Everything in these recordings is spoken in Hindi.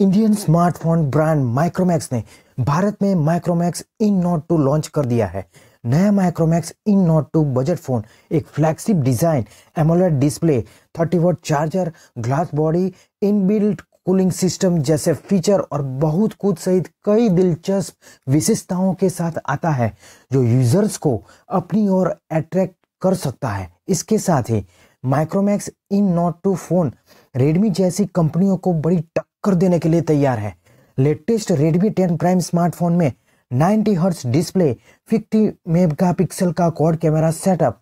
इंडियन स्मार्टफोन ब्रांड माइक्रोमैक्स ने भारत में माइक्रोमैक्स इन नोट टू लॉन्च कर दिया है नया माइक्रोमैक्स इन नोट टू बजट फोन एक flagship design AMOLED display 30 watt charger glass body inbuilt cooling system जैसे फीचर और बहुत कुछ सहित कई दिलचस्प विशेषताओं के साथ आता है जो यूजर्स को अपनी ओर अट्रैक्ट कर सकता है इसके साथ ही माइक्रोमैक्स इन नोट टू फोन रेडमी जैसी कंपनियों को बड़ी टक्कर टक्कर देने के लिए तैयार है लेटेस्ट रेडमी 10 प्राइम स्मार्टफोन में 90 हर्ट्स डिस्प्ले 50 मेगापिक्सल का quad camera setup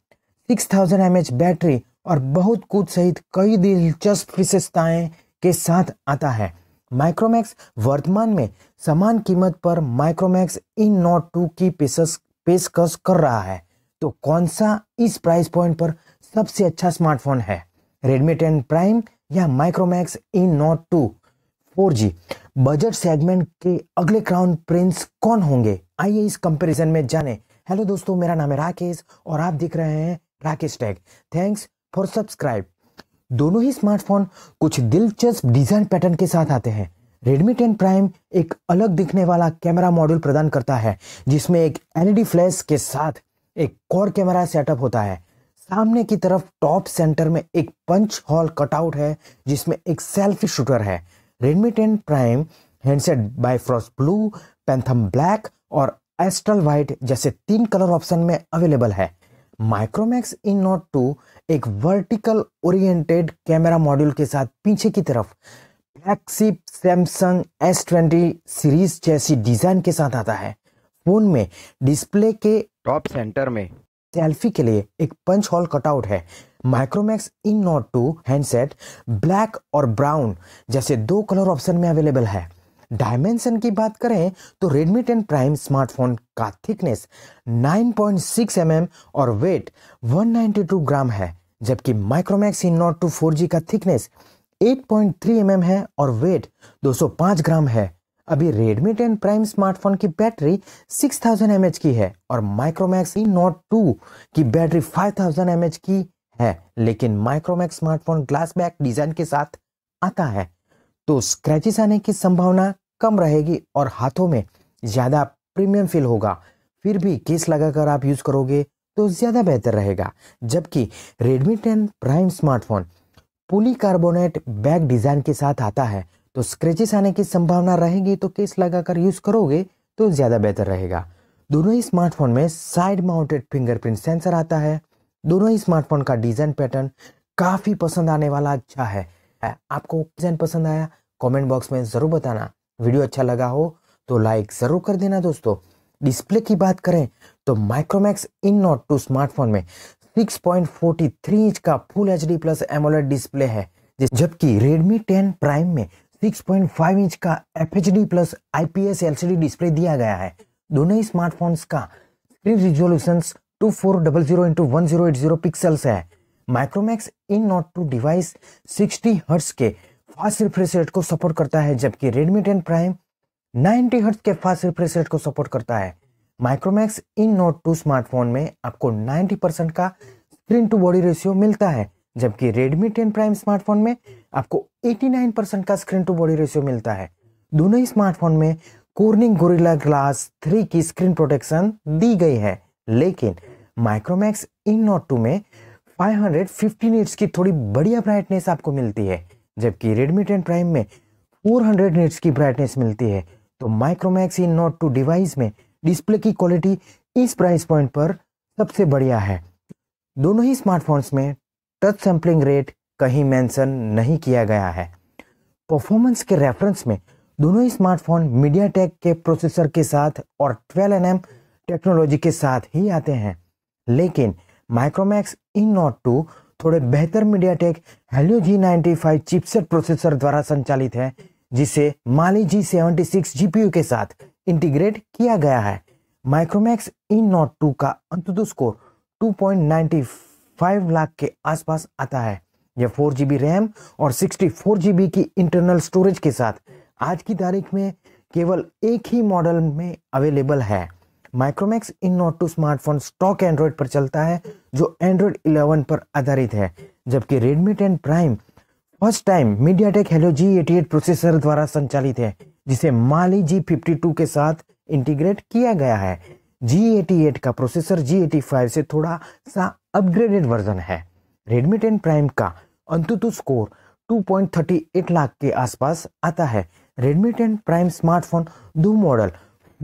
6000 thousand battery और बहुत कुछ सहित कई दिलचस्प विशेषताएं के साथ आता है माइक्रोमैक्स वर्तमान में समान कीमत पर माइक्रोमैक्स इन नोट टू की पेशकश कर रहा है तो कौन सा इस प्राइस पॉइंट पर सबसे अच्छा स्मार्टफोन है रेडमी टेन प्राइम या Micromax in Note two for budget segment के अगले क्राउन प्रिंस कौन होंगे आइए इस कंपैरिजन में जाने हेलो दोस्तों मेरा नाम है राकेश और आप देख रहे हैं Rakesh tag thanks for subscribe दोनों ही स्मार्टफोन कुछ दिलचस्प डिजाइन पैटर्न के साथ आते हैं Redmi 10 Prime एक अलग दिखने वाला कैमरा मॉड्यूल प्रदान करता है जिसमें एक एलईडी फ्लैश e के साथ एक कोर कैमरा सेटअप होता है सामने की तरफ टॉप सेंटर में एक पंच हॉल कटआउट है जिसमें एक सेल्फी शूटर है Redmi ten Prime handset bifrost blue phantom black और एस्ट्रल वाइट जैसे तीन कलर ऑप्शन में अवेलेबल है माइक्रोमैक्स इन नोट टू एक वर्टिकल ओरिएंटेड कैमरा मॉड्यूल के साथ पीछे की तरफ flagship Samsung S twenty series जैसी डिज़ाइन के साथ आता है फोन में डिस्प्ले के टॉप सेंटर में सेल्फी के लिए एक पंच हॉल कटआउट है माइक्रोमैक्स इन नोट टू हैंडसेट ब्लैक और ब्राउन जैसे दो कलर ऑप्शन में अवेलेबल है डायमेंशन की बात करें तो Redmi 10 Prime स्मार्टफोन का थिकनेस 9.6 पॉइंट mm और वेट 192 ग्राम है जबकि माइक्रोमैक्स इन नोट टू फोर का थिकनेस 8.3 पॉइंट mm है और वेट 205 ग्राम है अभी Redmi 10 Prime स्मार्टफोन की बैटरी 6000 mAh की है और माइक्रोमैक्स इन नोट टू की बैटरी 5000 mAh की है लेकिन Micromax smartphone glass back design के साथ आता है तो स्क्रैचेस आने की संभावना कम रहेगी और हाथों में ज़्यादा प्रीमियम फील होगा फिर भी केस लगाकर आप यूज़ करोगे तो ज़्यादा बेहतर रहेगा जबकि Redmi 10 Prime smartphone polycarbonate back design के साथ आता है तो स्क्रेचेस आने की संभावना रहेगी तो केस लगाकर यूज़ करोगे तो ज़्यादा बेहतर रहेगा दोनों ही स्मार्टफोन में साइड माउंटेड फिंगरप्रिंट सेंसर आता है दोनों ही स्मार्टफोन का डिज़ाइन पैटर्न काफ़ी पसंद आने वाला अच्छा है आपको डिज़ाइन पसंद आया कमेंट बॉक्स में ज़रूर बताना वीडियो अच्छा लगा हो तो लाइक ज़रूर कर देना दोस्तों डिस्प्ले की बात करें तो माइक्रोमैक्स इन नोट टू स्मार्टफोन में 6.43 इंच का full H D plus AMOLED display है जबकि रेडमी टेन प्राइम में 6.5 इंच का F H D plus I P S L C D display दिया गया है दोनों ही स्मार्टफोन्स का screen resolution two four double zero into one zero eight zero pixel है Micromax IN Note two device sixty hertz के फास्ट रिफ्रेश रेट को सपोर्ट करता है जबकि Redmi ten Prime ninety hertz के फास्ट रिफ्रेश रेट को सपोर्ट करता है माइक्रोमैक्स इन नोट टू स्मार्टफोन में आपको 90 परसेंट का स्क्रीन टू बॉडी रेशियो मिलता है जबकि रेडमी टेन प्राइम स्मार्टफोन में आपको 89 परसेंट का स्क्रीन टू बॉडी रेशियो मिलता है दोनों ही स्मार्टफोन में कोर्निंग गोरिल्ला ग्लास थ्री की स्क्रीन प्रोटेक्शन दी गई है लेकिन माइक्रोमैक्स इन नोट टू में 550 हंड्रेड की थोड़ी बढ़िया ब्राइटनेस आपको मिलती है जबकि रेडमी टेन प्राइम में 400 हंड्रेड की ब्राइटनेस मिलती है तो माइक्रोमैक्स इन नोट टू डिवाइस में डिस्प्ले की क्वालिटी इस प्राइस पॉइंट पर सबसे बढ़िया है दोनों ही स्मार्टफोन्स में टच सैम्पलिंग रेट कहीं मैंसन नहीं किया गया है परफॉर्मेंस के रेफरेंस में दोनों ही स्मार्टफोन मीडिया के प्रोसेसर के साथ और ट्वेल्व एन टेक्नोलॉजी के साथ ही आते हैं लेकिन माइक्रोमैक्स इन नोट टू थोड़े बेहतर MediaTek Helio G ninety five chipset processor द्वारा संचालित है जिसे माली जी सेवेंटी सिक्स जी के साथ इंटीग्रेट किया गया है माइक्रोमैक्स इन नोट टू का अंत स्कोर 2.95 लाख के आसपास आता है यह फोर जी रैम और सिक्सटी फोर की इंटरनल स्टोरेज के साथ आज की तारीख में केवल एक ही मॉडल में अवेलेबल है माइक्रोमैक्स इन Note two smartphone stock Android पर चलता है जो एंड्रॉयड 11 पर आधारित है जबकि Redmi ten Prime first time MediaTek Helio G eighty eight processor द्वारा संचालित है जिसे माली जी फिफ्टी टू के साथ इंटीग्रेट किया गया है जी एटी एट का प्रोसेसर जी एटी फाइव से थोड़ा सा अपग्रेडेड वर्जन है रेडमी टेन प्राइम का अंतुतु स्कोर 2.38 लाख के आसपास आता है रेडमी टेन प्राइम स्मार्टफोन दो model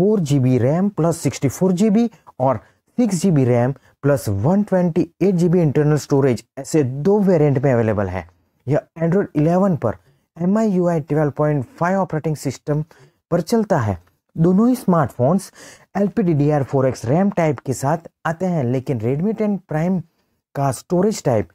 four G B RAM plus sixty four G B और six G B RAM plus one twenty eight G B internal storage ऐसे दो वेरिएंट में अवेलेबल है यह एंड्रॉयड 11 पर M I U I twelve point five operating system पर चलता है दोनों ही smartphones L P D D R four X RAM type के साथ आते हैं लेकिन रेडमी टेन प्राइम का storage type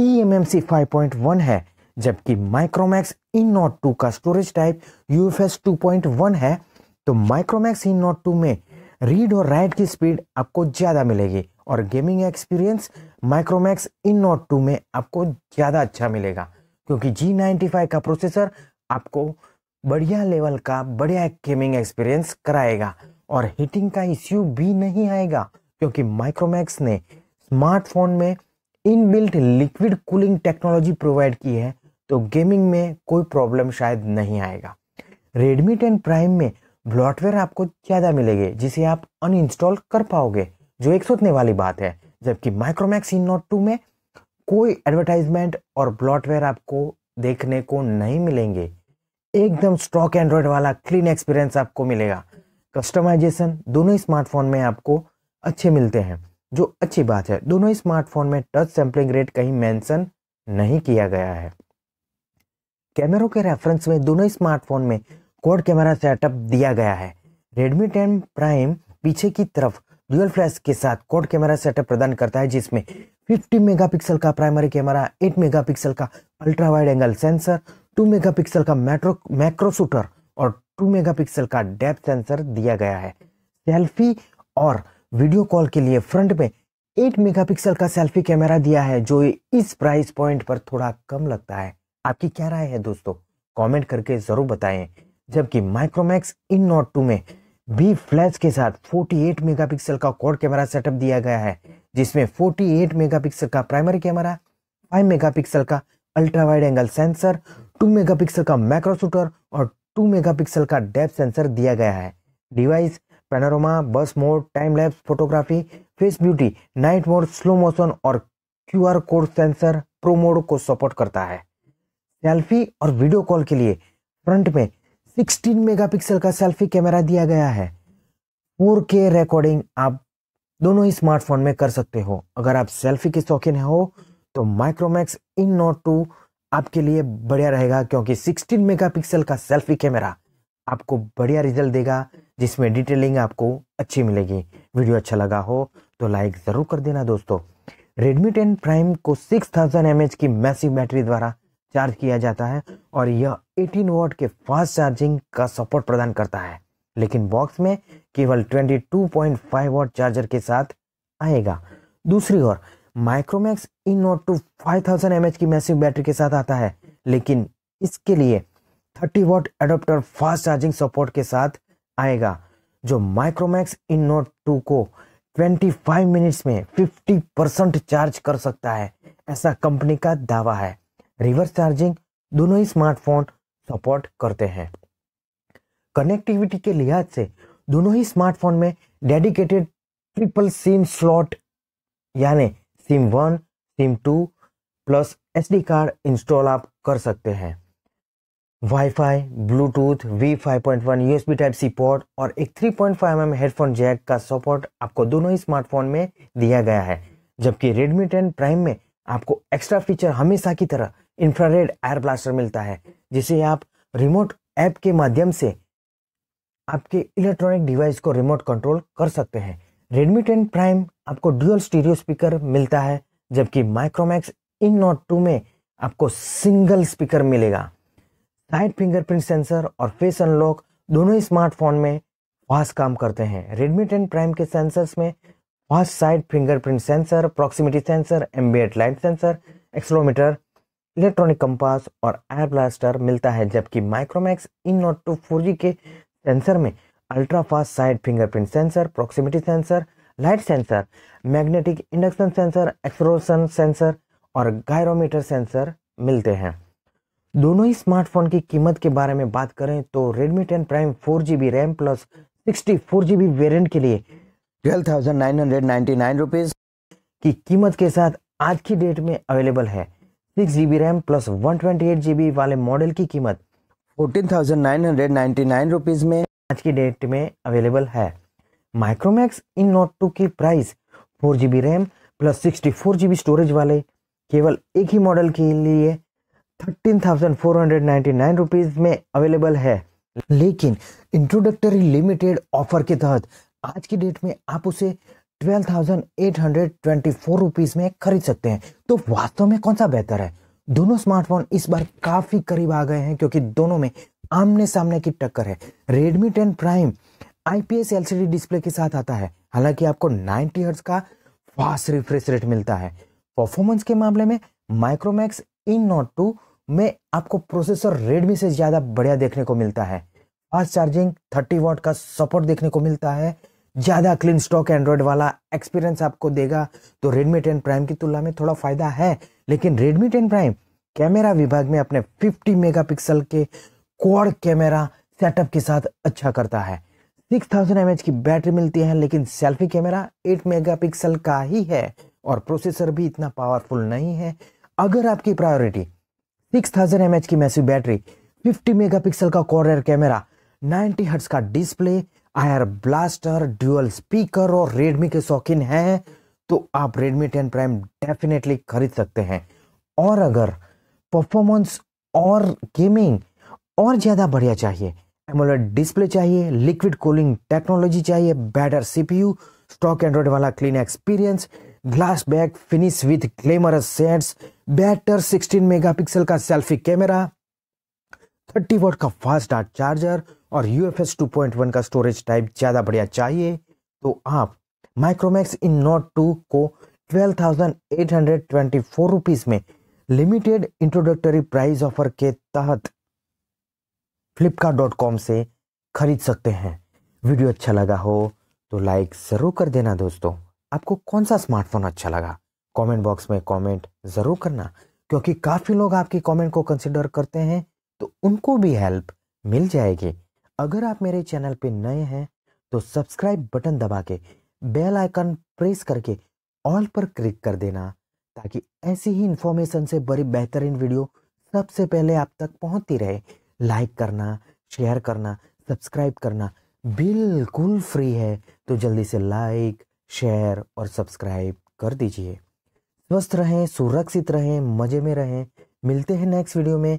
E M M C five point one है जबकि माइक्रोमैक्स इन नोट टू का storage type U F S two point one है तो माइक्रोमैक्स इन नोट टू में रीड और राइट की स्पीड आपको ज़्यादा मिलेगी और गेमिंग एक्सपीरियंस माइक्रोमैक्स इन नोट टू में आपको ज़्यादा अच्छा मिलेगा क्योंकि G95 का प्रोसेसर आपको बढ़िया लेवल का बढ़िया गेमिंग एक्सपीरियंस कराएगा और हीटिंग का इश्यू भी नहीं आएगा क्योंकि माइक्रोमैक्स ने स्मार्टफोन में inbuilt liquid cooling technology provide की है तो गेमिंग में कोई प्रॉब्लम शायद नहीं आएगा रेडमी टेन प्राइम में ब्लॉटवेयर आपको ज़्यादा मिलेंगे जिसे आप अनइंस्टॉल कर पाओगे जो एक सोचने वाली बात है जबकि माइक्रोमैक्स इन नोट टू में कोई एडवर्टाइजमेंट और ब्लॉटवेयर आपको देखने को नहीं मिलेंगे एकदम स्टॉक एंड्रॉयड वाला क्लीन एक्सपीरियंस आपको मिलेगा कस्टमाइजेशन दोनों स्मार्टफोन में आपको अच्छे मिलते हैं जो अच्छी बात है दोनों ही स्मार्टफोन में टच सैम्पलिंग रेट कहीं मेंशन नहीं किया गया है कैमरों के रेफरेंस में दोनों ही स्मार्टफोन में क्वाड कैमरा सेटअप दिया गया है रेडमी टेन प्राइम पीछे की तरफ डुअल फ्लैश के साथ क्वाड कैमरा सेटअप प्रदान करता है जिसमें 50 मेगापिक्सल का प्राइमरी कैमरा 8 मेगापिक्सल का ultra wide angle sensor 2 megapixel का मैट्रो मैक्रो शूटर और 2 मेगापिक्सल का डेप्थ सेंसर दिया गया है सेल्फी और वीडियो कॉल के लिए फ्रंट में 8 मेगापिक्सल का सेल्फी कैमरा दिया है जो इस प्राइस पॉइंट पर थोड़ा कम लगता है आपकी क्या राय है दोस्तों कॉमेंट करके ज़रूर बताएं जबकि माइक्रोमैक्स इन नोट टू में बी फ्लैश के साथ 48 मेगापिक्सल का कोड कैमरा सेटअप दिया गया है जिसमें 48 मेगापिक्सल का प्राइमरी कैमरा 5 मेगापिक्सल का ultra wide angle sensor 2 megapixel का मैक्रो शूटर और 2 मेगापिक्सल का डेप सेंसर दिया गया है device panorama burst mode time lapse photography face beauty night mode slow motion और Q code sensor pro mode को सपोर्ट करता है सेल्फी और वीडियो कॉल के लिए फ्रंट में 16 मेगापिक्सल का सेल्फी कैमरा दिया गया है फोर के रिकॉर्डिंग आप दोनों ही स्मार्टफोन में कर सकते हो अगर आप सेल्फी के शौकीन हो तो माइक्रोमैक्स इन नोट टू आपके लिए बढ़िया रहेगा क्योंकि 16 मेगापिक्सल का सेल्फी कैमरा आपको बढ़िया रिजल्ट देगा जिसमें डिटेलिंग आपको अच्छी मिलेगी वीडियो अच्छा लगा हो तो लाइक ज़रूर कर देना दोस्तों रेडमी टेन प्राइम को 6000 mAh की मैसिव बैटरी द्वारा चार्ज किया जाता है और यह 18 वॉट के फास्ट चार्जिंग का सपोर्ट प्रदान करता है लेकिन बॉक्स में केवल 22.5 वॉट चार्जर के साथ आएगा दूसरी ओर माइक्रोमैक्स इन नोट टू फाइव थाउजेंड की मैसिव बैटरी के साथ आता है लेकिन इसके लिए 30 watt adapter fast charging support के साथ आएगा जो माइक्रोमैक्स इन नोट टू को 25 मिनट्स में 50 परसेंट चार्ज कर सकता है ऐसा कंपनी का दावा है रिवर्स चार्जिंग दोनों ही स्मार्टफोन सपोर्ट करते हैं कनेक्टिविटी के लिहाज से दोनों ही स्मार्टफोन में डेडिकेटेड ट्रिपल सिम स्लॉट यानी SIM one SIM two plus SD card install आप कर सकते हैं wifi Bluetooth v five point one USB type C port और एक three point M headphone jack का सपोर्ट आपको दोनों ही स्मार्टफोन में दिया गया है जबकि रेडमी टेन प्राइम में आपको एक्स्ट्रा फीचर हमेशा की तरह इंफ्रारेड एयर ब्लास्टर मिलता है जिसे आप रिमोट ऐप के माध्यम से आपके इलेक्ट्रॉनिक डिवाइस को रिमोट कंट्रोल कर सकते हैं रेडमी टेन प्राइम आपको ड्यूअल स्टीरियो स्पीकर मिलता है जबकि माइक्रोमैक्स इन नोट टू में आपको सिंगल स्पीकर मिलेगा साइड फिंगरप्रिंट सेंसर और फेस अनलॉक दोनों ही स्मार्टफोन में फास्ट काम करते हैं रेडमी टेन प्राइम के सेंसर्स में fast side fingerprint sensor proximity sensor ambient light sensor accelerometer electronic compass और एयर ब्लास्टर मिलता है जबकि माइक्रोमैक्स इन नोट टू फोर के सेंसर में ultra fast side fingerprint sensor proximity sensor light sensor magnetic induction sensor acceleration sensor और गायरोमीटर सेंसर मिलते हैं दोनों ही स्मार्टफोन की कीमत के बारे में बात करें तो Redmi 10 Prime 4GB RAM plus 64GB variant के लिए 12,999 रुपीस की कीमत के साथ आज की डेट में अवेलेबल है six G B RAM plus one twenty eight G B वाले मॉडल की कीमत fourteen thousand nine hundred ninety nine rupees में आज की डेट में अवेलेबल है माइक्रोमैक्स इन नोट टू की price four G B RAM plus sixty four G B storage वाले केवल एक ही मॉडल के लिए thirteen thousand four hundred ninety nine rupees में अवेलेबल है लेकिन इंट्रोडक्टरी लिमिटेड ऑफर के तहत आज की डेट में आप उसे ट्वेल्व थाउजेंड में खरीद सकते हैं तो वास्तव में कौन सा बेहतर है दोनों स्मार्टफोन इस बार काफ़ी करीब आ गए हैं क्योंकि दोनों में आमने सामने की टक्कर है Redmi 10 Prime IPS LCD display के साथ आता है हालांकि आपको 90 हर्ट्ज का फास्ट रिफ्रेश रेट मिलता है परफॉर्मेंस के मामले में Micromax इन नोट टू में आपको प्रोसेसर Redmi से ज़्यादा बढ़िया देखने को मिलता है फास्ट चार्जिंग 30 वॉट का सपोर्ट देखने को मिलता है ज़्यादा क्लीन स्टॉक एंड्रॉयड वाला एक्सपीरियंस आपको देगा तो रेडमी टेन प्राइम की तुलना में थोड़ा फ़ायदा है लेकिन रेडमी टेन प्राइम कैमरा विभाग में अपने 50 मेगापिक्सल के क्वाड कैमरा सेटअप के साथ अच्छा करता है 6000 थाउजेंड की बैटरी मिलती है लेकिन सेल्फी कैमरा 8 मेगापिक्सल का ही है और प्रोसेसर भी इतना पावरफुल नहीं है अगर आपकी प्रायोरिटी 6000 थाउजेंड की मैसिव बैटरी 50 मेगापिक्सल का क्वार कैमरा 90 हर्ट्स का display air blaster dual speaker और रेडमी के शौकीन हैं तो आप रेडमी टेन प्राइम डेफिनेटली खरीद सकते हैं और अगर परफॉर्मेंस और गेमिंग और ज़्यादा बढ़िया चाहिए एमोलेट डिस्प्ले चाहिए लिक्विड कूलिंग टेक्नोलॉजी चाहिए बेटर सीपीयू स्टॉक एंड्रॉइड वाला clean experience glass back finish with glamorous sets better 16 megapixel का सेल्फी कैमरा थर्टी वोट का फास्ट डार्ट चार्जर और U F S two point one का स्टोरेज टाइप ज़्यादा बढ़िया चाहिए तो आप माइक्रोमैक्स इन नोट टू को twelve thousand eight hundred twenty में लिमिटेड इंट्रोडक्टरी प्राइस ऑफर के तहत फ्लिपकार्ट से खरीद सकते हैं वीडियो अच्छा लगा हो तो लाइक ज़रूर कर देना दोस्तों आपको कौन सा स्मार्टफोन अच्छा लगा कमेंट बॉक्स में कमेंट ज़रूर करना क्योंकि काफ़ी लोग आपकी कमेंट को कंसिडर करते हैं तो उनको भी हेल्प मिल जाएगी अगर आप मेरे चैनल पे नए हैं तो सब्सक्राइब बटन दबा के बेल आइकन प्रेस करके ऑल पर क्लिक कर देना ताकि ऐसी ही इन्फॉर्मेशन से बड़ी बेहतरीन वीडियो सबसे पहले आप तक पहुंचती रहे लाइक करना शेयर करना सब्सक्राइब करना बिल्कुल फ्री है तो जल्दी से लाइक शेयर और सब्सक्राइब कर दीजिए स्वस्थ रहें सुरक्षित रहें मज़े में रहें मिलते हैं नेक्स्ट वीडियो में